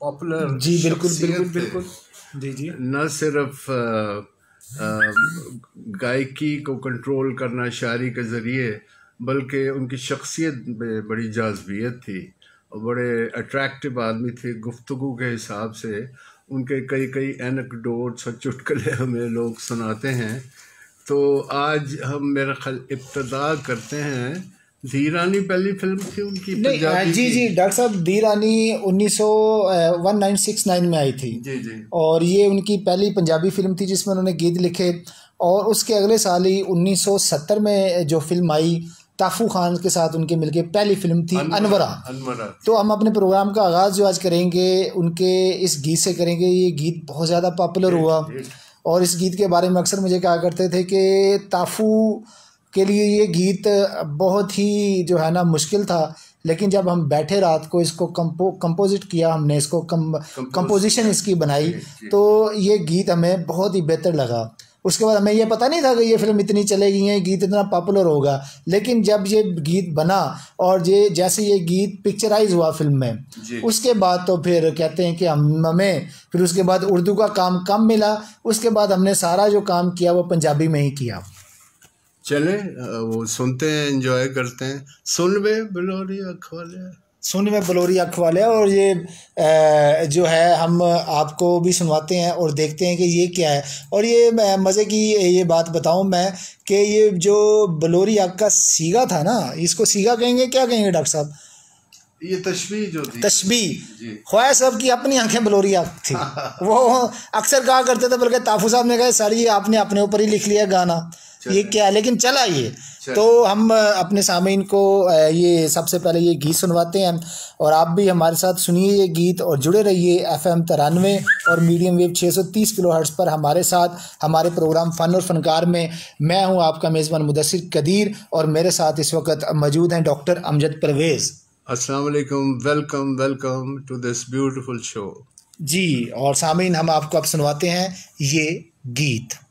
popular जी बिल्कुल बिल्कुल बिल्कुल जी जी न सिर्फ गायकी को कंट्रोल करना शायरी के ज़रिए बल्कि उनकी शख्सियत में बड़ी जाजबियत थी और बड़े अट्रैक्टिव आदमी थे गुफ्तु के हिसाब से उनके कई कई एनकडोट्स और चुटकले हमें लोग सुनाते हैं तो आज हम मेरा ख्याल इब्तदा करते हैं धीरानी पहली फिल्म थी उनकी नहीं हाँ, जी जी डॉक्टर साहब धीरानी उन्नीस सौ वन नाइन सिक्स नाइन में आई थी जी जी और ये उनकी पहली पंजाबी फिल्म थी जिसमें उन्होंने गीत लिखे और उसके अगले साल ही उन्नीस सौ सत्तर में जो फिल्म आई ताफू खान के साथ उनके मिलके पहली फिल्म थी अनवरा तो हम अपने प्रोग्राम का आगाज़ जो आज करेंगे उनके इस गीत से करेंगे ये गीत बहुत ज़्यादा पॉपुलर हुआ और इस गीत के बारे में अक्सर मुझे कहा करते थे कि ताफू के लिए ये गीत बहुत ही जो है ना मुश्किल था लेकिन जब हम बैठे रात को इसको कंपो कंपोजिट किया हमने इसको कम कंपोजिशन इसकी बनाई तो ये गीत हमें बहुत ही बेहतर लगा उसके बाद हमें यह पता नहीं था कि ये फिल्म इतनी चलेगी ये गीत इतना पॉपुलर होगा लेकिन जब ये गीत बना और ये जैसे ये गीत पिक्चराइज हुआ फिल्म में उसके बाद तो फिर कहते हैं कि हम हमें फिर उसके बाद उर्दू का काम कम मिला उसके बाद हमने सारा जो काम किया वो पंजाबी में ही किया चले वो सुनते हैं एंजॉय करते हैं सुन वे बलोरी अख वाले सुन में बलोरी अख वाले और ये जो है हम आपको भी सुनवाते हैं और देखते हैं कि ये क्या है और ये मज़े की ये बात बताऊं मैं कि ये जो बलोरी अख का सीगा था ना इसको सीगा कहेंगे क्या कहेंगे डॉक्टर साहब ये तशबी जो थी तशबी साहब की अपनी आंखें बलोरी आँख थी वो अक्सर कहा करते थे बल्कि ताफू साहब ने कहा सर ये आपने अपने ऊपर ही लिख लिया गाना ये क्या है लेकिन चला ये तो हम अपने सामीन को ये सबसे पहले ये गीत सुनवाते हैं और आप भी हमारे साथ सुनिए ये गीत और जुड़े रहिए एफ एम तिरानवे और मीडियम वेव 630 किलो हर्ट्स पर हमारे साथ हमारे प्रोग्राम फ़न और फ़नकार में मैं हूँ आपका मेज़बान मुदसर कदीर और मेरे साथ इस वक्त मौजूद हैं डॉक्टर अमजद परवेज़ असलकम welcome welcome to this beautiful show जी और सामीन हम आपको अब सुनवाते हैं ये गीत